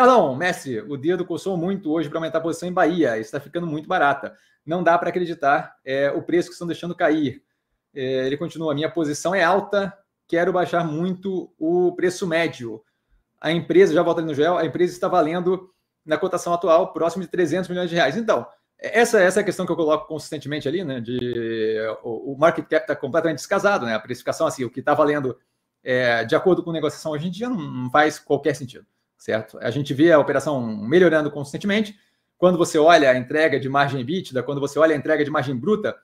Carlão, Messi, o dedo coçou muito hoje para aumentar a posição em Bahia. Está ficando muito barata. Não dá para acreditar é, o preço que estão deixando cair. É, ele continua: minha posição é alta, quero baixar muito o preço médio. A empresa, já volta ali no gel. a empresa está valendo na cotação atual próximo de 300 milhões de reais. Então, essa, essa é a questão que eu coloco consistentemente ali, né? De o, o market cap está completamente descasado, né? A precificação, assim, o que está valendo é, de acordo com a negociação hoje em dia não, não faz qualquer sentido certo? A gente vê a operação melhorando constantemente. Quando você olha a entrega de margem bítida, quando você olha a entrega de margem bruta,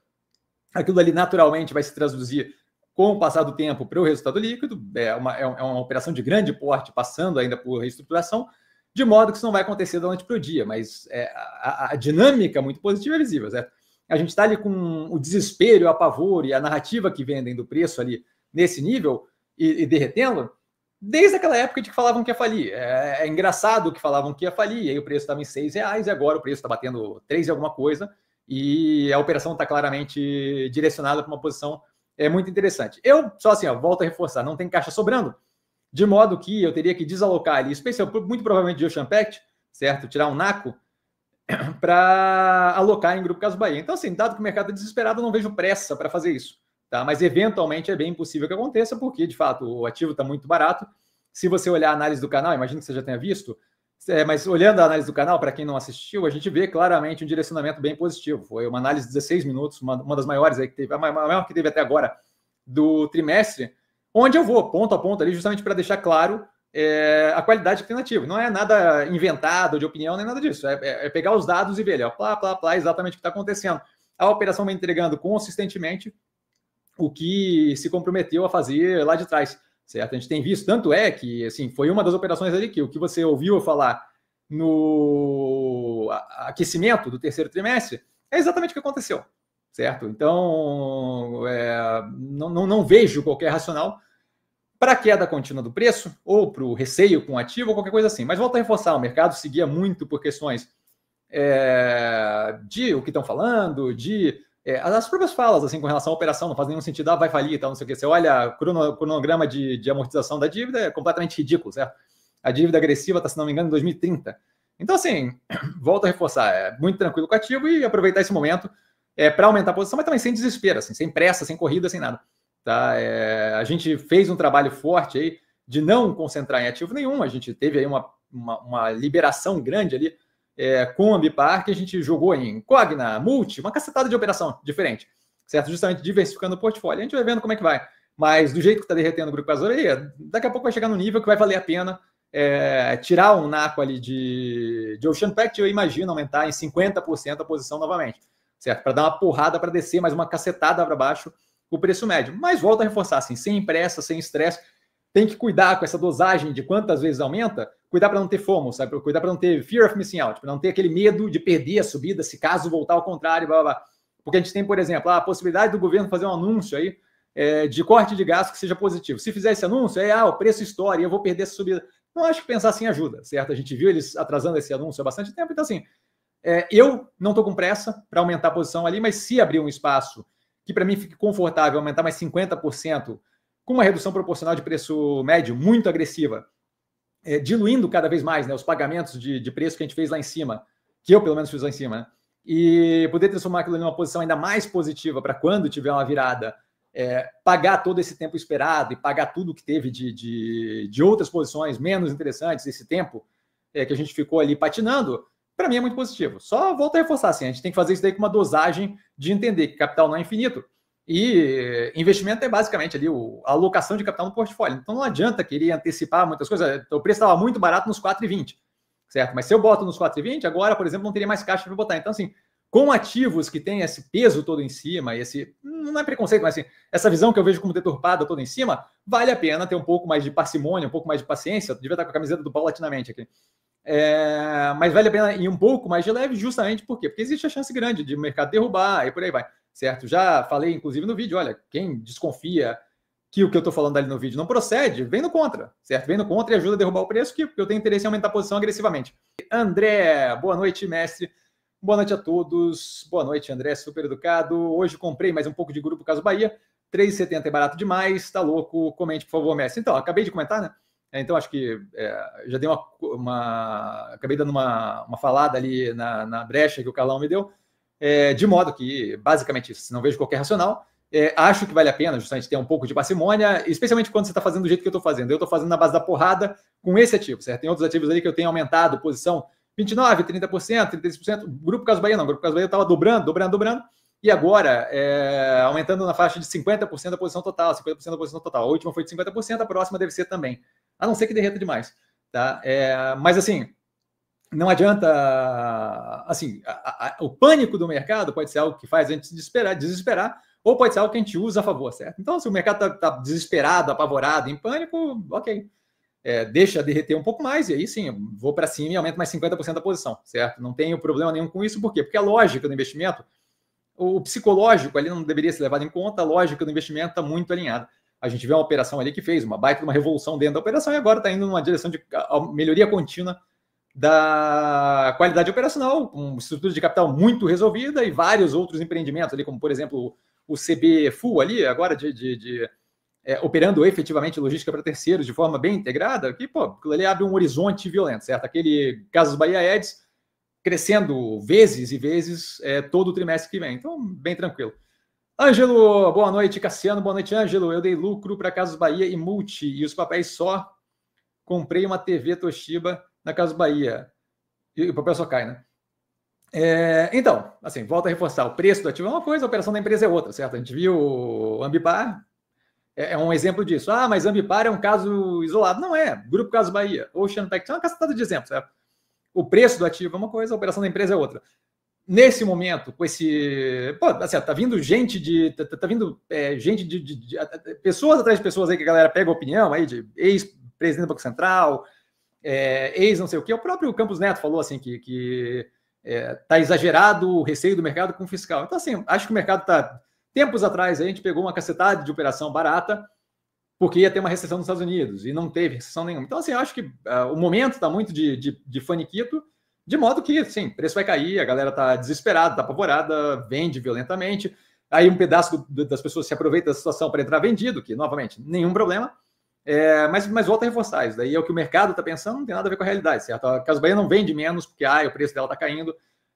aquilo ali naturalmente vai se traduzir com o passar do tempo para o resultado líquido, é uma, é, é uma operação de grande porte, passando ainda por reestruturação, de modo que isso não vai acontecer da noite para o dia, mas é, a, a, dinâmica muito positiva é visível, certo? A gente está ali com o desespero, o apavor e a narrativa que vendem do preço ali nesse nível e, e derretendo, desde aquela época de que falavam que ia falir. É, é engraçado que falavam que ia falir, e aí o preço estava em seis reais, e agora o preço está batendo três e alguma coisa, e a operação está claramente direcionada para uma posição é, muito interessante. Eu, só assim, ó, volto a reforçar, não tem caixa sobrando, de modo que eu teria que desalocar ali, especial, muito provavelmente de Ocean Pact, certo? Tirar um naco, para alocar em Grupo Caso Bahia. Então, assim, dado que o mercado é desesperado, eu não vejo pressa para fazer isso. Tá? Mas eventualmente é bem impossível que aconteça, porque de fato o ativo está muito barato. Se você olhar a análise do canal, imagino que você já tenha visto, é, mas olhando a análise do canal, para quem não assistiu, a gente vê claramente um direcionamento bem positivo. Foi uma análise de 16 minutos, uma, uma das maiores aí que teve, a maior que teve até agora do trimestre, onde eu vou ponto a ponto ali, justamente para deixar claro é, a qualidade que tem no ativo. Não é nada inventado de opinião, nem nada disso. É, é, é pegar os dados e ver, ó, plá, plá, plá, exatamente o que está acontecendo. A operação vem entregando consistentemente o que se comprometeu a fazer lá de trás, certo? A gente tem visto, tanto é que, assim, foi uma das operações ali que o que você ouviu falar no aquecimento do terceiro trimestre é exatamente o que aconteceu, certo? Então, é, não, não, não vejo qualquer racional para a queda contínua do preço ou para o receio com ativo ou qualquer coisa assim. Mas volto a reforçar, o mercado seguia muito por questões é, de o que estão falando, de é, as próprias falas, assim, com relação à operação, não faz nenhum sentido, ah, vai falir e tal, não sei o quê. Você olha o crono, cronograma de, de, amortização da dívida, é completamente ridículo, certo? A dívida agressiva está, se não me engano, em 2030. Então, assim, volto a reforçar, é muito tranquilo com o ativo e aproveitar esse momento é, para aumentar a posição, mas também sem desespero, assim, sem pressa, sem corrida, sem nada. Tá? É, a gente fez um trabalho forte aí de não concentrar em ativo nenhum, a gente teve aí uma, uma, uma liberação grande ali é, Kombi, Parque, a gente jogou em Cogna, Multi, uma cacetada de operação diferente, certo? Justamente diversificando o portfólio. A gente vai vendo como é que vai. Mas do jeito que está derretendo o grupo Azureia, daqui a pouco vai chegar no nível que vai valer a pena é, tirar um naco ali de, de Ocean Pact, eu imagino aumentar em 50% a posição novamente, certo? Para dar uma porrada para descer, mais uma cacetada para baixo o preço médio. Mas volta a reforçar, assim, sem pressa, sem estresse, tem que cuidar com essa dosagem de quantas vezes aumenta, cuidar para não ter FOMO, sabe? Cuidar para não ter fear of missing out, para não ter aquele medo de perder a subida, se caso voltar ao contrário, blá, blá, blá. Porque a gente tem, por exemplo, a possibilidade do governo fazer um anúncio aí é, de corte de gasto que seja positivo. Se fizer esse anúncio, é ah, o preço estoura e eu vou perder essa subida. Não acho que pensar assim ajuda, certo? A gente viu eles atrasando esse anúncio há bastante tempo, então assim, é, eu não estou com pressa para aumentar a posição ali, mas se abrir um espaço que para mim fique confortável aumentar mais 50%, com uma redução proporcional de preço médio muito agressiva, é, diluindo cada vez mais né, os pagamentos de, de, preço que a gente fez lá em cima, que eu pelo menos fiz lá em cima, né? e poder transformar aquilo em uma posição ainda mais positiva para quando tiver uma virada, é, pagar todo esse tempo esperado e pagar tudo que teve de, de, de outras posições menos interessantes, esse tempo é, que a gente ficou ali patinando, para mim é muito positivo. Só volto a reforçar assim, a gente tem que fazer isso daí com uma dosagem de entender que capital não é infinito e investimento é basicamente ali a alocação de capital no portfólio. Então não adianta querer antecipar muitas coisas. O preço estava muito barato nos 4,20, certo? Mas se eu boto nos 4,20, agora, por exemplo, não teria mais caixa para botar. Então, assim, com ativos que têm esse peso todo em cima, esse não é preconceito, mas assim, essa visão que eu vejo como deturpada toda em cima, vale a pena ter um pouco mais de parcimônia, um pouco mais de paciência. Eu devia estar tá com a camiseta do paulatinamente aqui. É, mas vale a pena ir um pouco mais de leve, justamente por quê? Porque existe a chance grande de o mercado derrubar e por aí vai certo? Já falei, inclusive, no vídeo, olha, quem desconfia que o que eu estou falando ali no vídeo não procede, vem no contra, certo? Vem no contra e ajuda a derrubar o preço, que eu tenho interesse em aumentar a posição agressivamente. André, boa noite, mestre. Boa noite a todos. Boa noite, André, super educado. Hoje comprei mais um pouco de grupo Caso Bahia. 3,70 é barato demais, tá louco? Comente, por favor, mestre. Então, acabei de comentar, né? É, então, acho que é, já dei uma, uma, Acabei dando uma, uma falada ali na, na brecha que o Carlão me deu. É, de modo que, basicamente, isso, não vejo qualquer racional. É, acho que vale a pena, justamente, ter um pouco de parcimônia, especialmente quando você está fazendo do jeito que eu estou fazendo. Eu estou fazendo na base da porrada com esse ativo, certo? Tem outros ativos ali que eu tenho aumentado posição 29%, 30%, 36%. Grupo Caso Bahia não, Grupo Caso Bahia estava dobrando, dobrando, dobrando. E agora, é, aumentando na faixa de 50% da posição total, 50% da posição total. A última foi de 50%, a próxima deve ser também. A não ser que derreta demais. Tá? É, mas assim, não adianta, assim, a, a, o pânico do mercado pode ser algo que faz a gente desesperar, desesperar, ou pode ser algo que a gente usa a favor, certo? Então, se o mercado está tá desesperado, apavorado, em pânico, ok. É, deixa derreter um pouco mais, e aí sim, vou para cima e aumento mais 50% da posição, certo? Não tenho problema nenhum com isso, por quê? Porque a lógica do investimento, o psicológico ali não deveria ser levado em conta, a lógica do investimento está muito alinhada. A gente vê uma operação ali que fez uma baita uma revolução dentro da operação e agora está indo numa direção de melhoria contínua da qualidade operacional, com estrutura de capital muito resolvida e vários outros empreendimentos ali, como por exemplo o CB Full ali, agora de, de, de é, operando efetivamente logística para terceiros de forma bem integrada, que pô, ele abre um horizonte violento, certo? Aquele Casas Bahia Eds crescendo vezes e vezes é, todo o trimestre que vem. Então, bem tranquilo. Ângelo, boa noite. Cassiano, boa noite, Ângelo. Eu dei lucro para Casas Bahia e Multi e os papéis só. Comprei uma TV Toshiba na Casa Bahia. E, e o papel só cai, né? É, então, assim, volta a reforçar: o preço do ativo é uma coisa, a operação da empresa é outra, certo? A gente viu o Ambipar, é, é um exemplo disso. Ah, mas Ambipar é um caso isolado. Não é. Grupo Casa Bahia, Ocean Pact, é uma cacetada de exemplos, certo? O preço do ativo é uma coisa, a operação da empresa é outra. Nesse momento, com esse. Pô, assim, tá vindo gente de. Tá, tá, tá vindo é, gente de, de, de, de, Pessoas atrás de pessoas aí que a galera pega opinião aí de ex-presidente do Banco Central, é, ex não sei o que. O próprio Campos Neto falou assim que, que está é, exagerado o receio do mercado com o fiscal. Então, assim, acho que o mercado está. Tempos atrás, a gente pegou uma cacetada de operação barata, porque ia ter uma recessão nos Estados Unidos, e não teve recessão nenhuma. Então, assim, acho que uh, o momento está muito de, de, de faniquito, de modo que, sim, preço vai cair, a galera está desesperada, está apavorada, vende violentamente. Aí um pedaço do, das pessoas se aproveita da situação para entrar vendido, que, novamente, nenhum problema. É, mas, mas volta a reforçar, isso daí é o que o mercado está pensando, não tem nada a ver com a realidade, certo? A Casa Bahia não vende menos porque ai ah, o preço dela está caindo,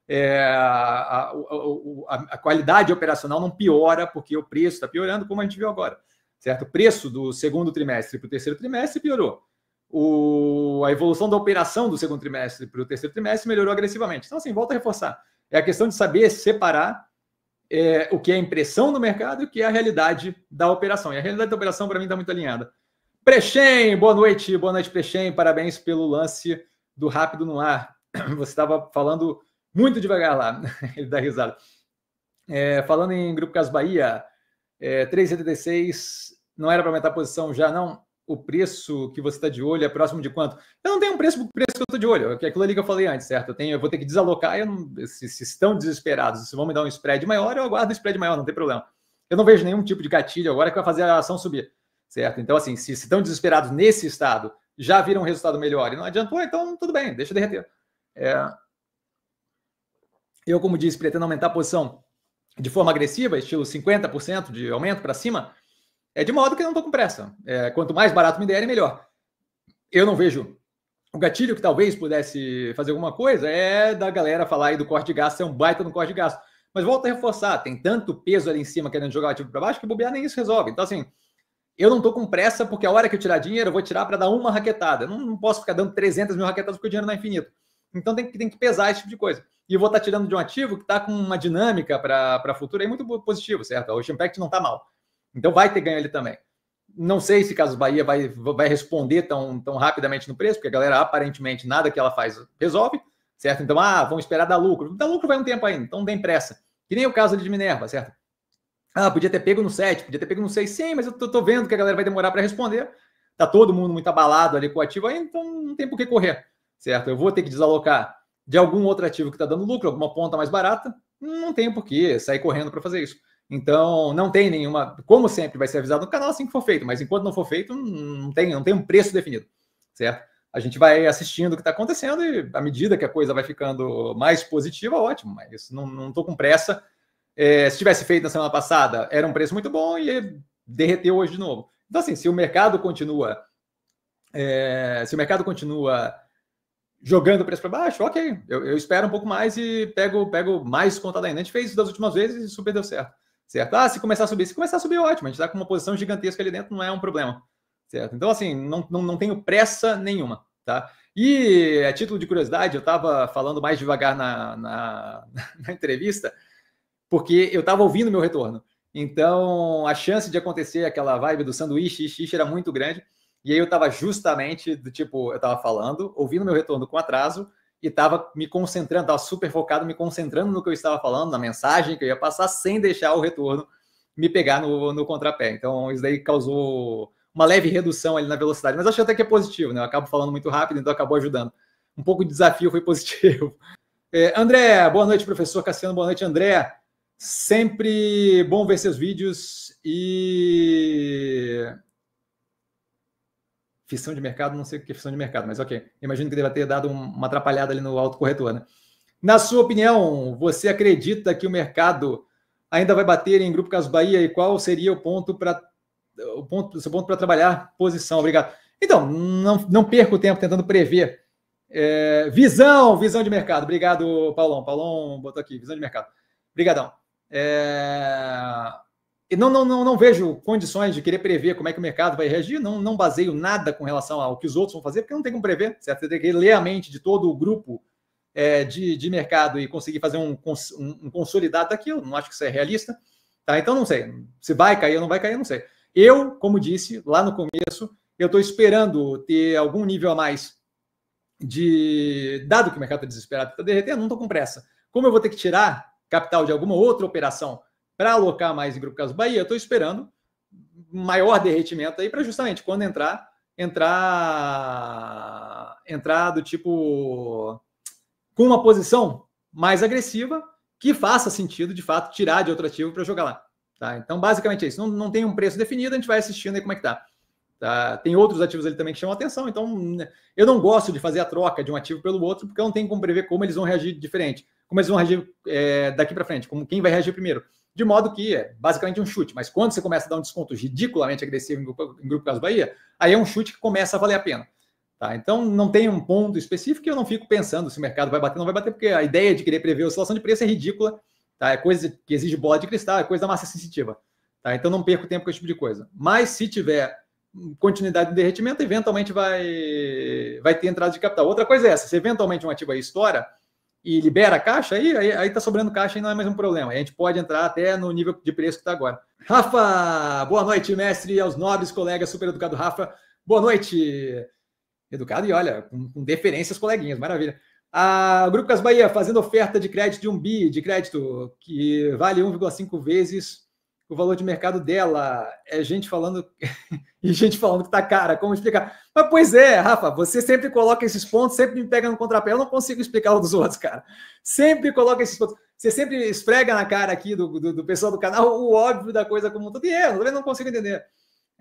é, a, a, a, a, qualidade operacional não piora porque o preço está piorando, como a gente viu agora. Certo? O preço do segundo trimestre para o terceiro trimestre piorou. O, a evolução da operação do segundo trimestre para o terceiro trimestre melhorou agressivamente. Então, assim, volta a reforçar. É a questão de saber separar é, o que é impressão do mercado e o que é a realidade da operação. E a realidade da operação, para mim, está muito alinhada. Prexem, boa noite, boa noite, Prexem, Parabéns pelo lance do rápido no ar. Você estava falando muito devagar lá, ele dá risada. É, falando em Grupo Caso Bahia, é, 3,76 não era para aumentar a posição já, não? O preço que você está de olho é próximo de quanto? Eu não tenho um preço, preço que eu estou de olho, que é aquilo ali que eu falei antes, certo? Eu, tenho, eu vou ter que desalocar, eu não, se, se, estão desesperados, se vão me dar um spread maior, eu aguardo um spread maior, não tem problema. Eu não vejo nenhum tipo de gatilho agora que vai fazer a ação subir certo? Então, assim, se, estão desesperados nesse estado, já viram um resultado melhor e não adiantou, então tudo bem, deixa derreter. É... Eu, como disse, pretendo aumentar a posição de forma agressiva, estilo 50% de aumento para cima, é de modo que eu não estou com pressa. É, quanto mais barato me der melhor. Eu não vejo. O gatilho que talvez pudesse fazer alguma coisa é da galera falar aí do corte de gasto, é um baita no corte de gasto. Mas volta a reforçar, tem tanto peso ali em cima querendo jogar o ativo para baixo que bobear nem isso resolve. Então, assim, eu não estou com pressa, porque a hora que eu tirar dinheiro, eu vou tirar para dar uma raquetada. Eu não, não posso ficar dando 300 mil raquetadas porque o dinheiro não é infinito. Então tem que, tem que pesar esse tipo de coisa. E vou estar tá tirando de um ativo que está com uma dinâmica para o futuro aí muito positivo, certo? O Ocean Impact não está mal. Então vai ter ganho ali também. Não sei se caso Bahia vai, vai responder tão, tão rapidamente no preço, porque a galera aparentemente nada que ela faz resolve, certo? Então, ah, vamos esperar dar lucro. Dar lucro vai um tempo ainda, então não tem pressa. Que nem o caso de Minerva, certo? Ah, podia ter pego no 7, podia ter pego no 6, sim, mas eu tô, vendo que a galera vai demorar para responder. Tá todo mundo muito abalado ali com o ativo aí, então não tem por que correr, certo? Eu vou ter que desalocar de algum outro ativo que está dando lucro, alguma ponta mais barata, não tem por que sair correndo para fazer isso. Então, não tem nenhuma. Como sempre, vai ser avisado no canal assim que for feito, mas enquanto não for feito, não tem, não tem um preço definido, certo? A gente vai assistindo o que está acontecendo e, à medida que a coisa vai ficando mais positiva, ótimo, mas não estou com pressa é, se tivesse feito na semana passada, era um preço muito bom e derreteu hoje de novo. Então, assim, se o mercado continua. É, se o mercado continua jogando o preço para baixo, ok, eu, eu, espero um pouco mais e pego, pego mais contado ainda. A gente fez isso das últimas vezes e super deu certo. Certo? Ah, se começar a subir, se começar a subir, ótimo. A gente está com uma posição gigantesca ali dentro, não é um problema. Certo? Então, assim, não, não, não tenho pressa nenhuma. Tá? E a é, título de curiosidade, eu estava falando mais devagar na, na, na entrevista porque eu estava ouvindo meu retorno. Então, a chance de acontecer aquela vibe do sanduíche, xixi, era muito grande. E aí eu estava justamente do tipo, eu estava falando, ouvindo meu retorno com atraso e estava me concentrando, estava super focado, me concentrando no que eu estava falando, na mensagem que eu ia passar, sem deixar o retorno me pegar no, no contrapé. Então, isso daí causou uma leve redução ali na velocidade, mas acho até que é positivo, né? Eu acabo falando muito rápido, então acabou ajudando. Um pouco de desafio foi positivo. É, André, boa noite, professor Cassiano, boa noite, André. Sempre bom ver seus vídeos e. Fissão de mercado, não sei o que é fissão de mercado, mas ok. Imagino que deva ter dado uma atrapalhada ali no autocorretor, né? Na sua opinião, você acredita que o mercado ainda vai bater em Grupo Caso Bahia e qual seria o ponto para o ponto, o seu ponto para trabalhar posição? Obrigado. Então, não, não perca o tempo tentando prever. É, visão, visão de mercado. Obrigado, Paulão. Paulão botou aqui, visão de mercado. Obrigadão. É, e não, não, não, não vejo condições de querer prever como é que o mercado vai reagir, não, não baseio nada com relação ao que os outros vão fazer, porque não tem como prever, certo? Você tem que ler a mente de todo o grupo é, de, de mercado e conseguir fazer um, um, um consolidado daquilo, não acho que isso é realista, tá? Então não sei, se vai cair ou não vai cair, não sei. Eu, como disse lá no começo, eu estou esperando ter algum nível a mais de. Dado que o mercado está desesperado, está derretendo, não estou com pressa. Como eu vou ter que tirar capital de alguma outra operação para alocar mais em Grupo Caso Bahia, eu estou esperando maior derretimento aí para justamente quando entrar, entrar, entrar do tipo com uma posição mais agressiva que faça sentido de fato tirar de outro ativo para jogar lá. Tá? Então, basicamente é isso. Não, não tem um preço definido, a gente vai assistindo aí como é que tá. tá? Tem outros ativos ali também que chamam atenção. Então, eu não gosto de fazer a troca de um ativo pelo outro, porque eu não tenho como prever como eles vão reagir diferente como eles vão reagir é, daqui para frente, como quem vai reagir primeiro. De modo que é basicamente um chute, mas quando você começa a dar um desconto ridiculamente agressivo em grupo, em grupo Caso Bahia, aí é um chute que começa a valer a pena. Tá? Então não tem um ponto específico que eu não fico pensando se o mercado vai bater ou não vai bater, porque a ideia de querer prever a oscilação de preço é ridícula, tá? é coisa que exige bola de cristal, é coisa da massa sensitiva. Tá? Então não perco tempo com esse tipo de coisa. Mas se tiver continuidade de derretimento, eventualmente vai, vai ter entrada de capital. Outra coisa é essa: se eventualmente um ativo aí estoura e libera a caixa, aí, aí, aí tá sobrando caixa e não é mais um problema. A gente pode entrar até no nível de preço que está agora. Rafa, boa noite, mestre, aos nobres colegas, super educado Rafa. Boa noite, educado e olha, com, com deferência aos coleguinhas, maravilha. A Grupo Cas Bahia fazendo oferta de crédito de um bi de crédito que vale 1,5 vezes o valor de mercado dela. É gente falando e gente falando que tá cara. Como explicar? Mas, pois é, Rafa, você sempre coloca esses pontos, sempre me pega no contrapé. Eu não consigo explicar o dos outros, cara. Sempre coloca esses pontos. Você sempre esfrega na cara aqui do, do, do pessoal do canal o óbvio da coisa como um todo. E é, eu não consigo entender.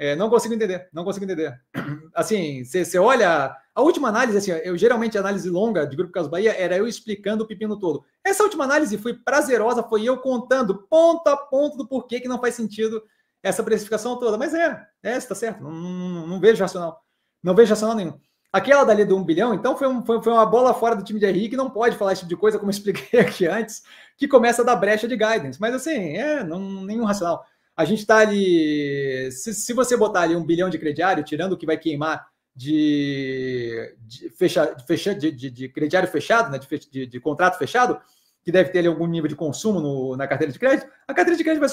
É, não consigo entender, não consigo entender. Assim, você olha. A última análise, assim, eu geralmente a análise longa de Grupo Caso Bahia era eu explicando o pepino todo. Essa última análise foi prazerosa, foi eu contando ponto a ponto do porquê que não faz sentido essa precificação toda. Mas é, é, está certo, não, não, não vejo racional. Não vejo racional nenhum. Aquela dali do 1 bilhão, então, foi, um, foi, foi, uma bola fora do time de RI que não pode falar esse tipo de coisa, como eu expliquei aqui antes, que começa da brecha de guidance. Mas assim, é não, nenhum racional. A gente está ali. Se, se, você botar ali um bilhão de crediário, tirando o que vai queimar de, de, fecha, fecha, de, de, de crediário fechado, né, de, de, de contrato fechado, que deve ter ali, algum nível de consumo no, na carteira de crédito, a carteira de crédito vai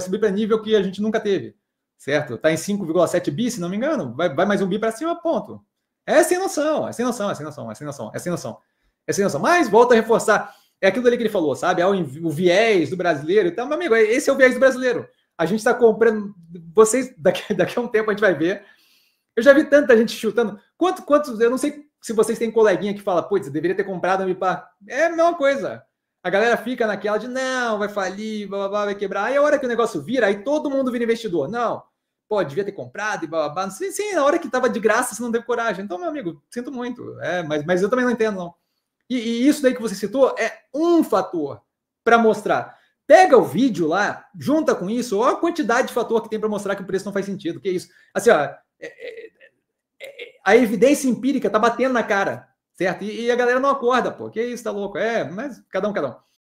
subir para nível que a gente nunca teve certo? Está em 5,7 bi, se não me engano, vai, vai mais um bi para cima, ponto. É sem noção, é sem noção, é sem noção, é sem noção, é sem noção. É sem noção. Mas volta a reforçar. É aquilo ali que ele falou, sabe? É o, o viés do brasileiro. Então, meu amigo, é, esse é o viés do brasileiro. A gente está comprando. Vocês, daqui, daqui a um tempo a gente vai ver. Eu já vi tanta gente chutando. Quanto, quantos. Eu não sei se vocês têm coleguinha que fala, putz, deveria ter comprado a Mipá. É a mesma coisa. A galera fica naquela de não, vai falir, blá, blá, blá, vai quebrar. Aí a hora que o negócio vira, aí todo mundo vira investidor. Não pô, devia ter comprado e blá, Sim, sim, na hora que tava de graça você não teve coragem. Então, meu amigo, sinto muito. É, mas, mas eu também não entendo, não. E, e isso daí que você citou é um fator para mostrar. Pega o vídeo lá, junta com isso, olha a quantidade de fator que tem para mostrar que o preço não faz sentido. Que é isso? Assim, ó, é é, é, é, a evidência empírica tá batendo na cara, certo? E, e, a galera não acorda, pô. Que isso, tá louco? É, mas cada um, cada um.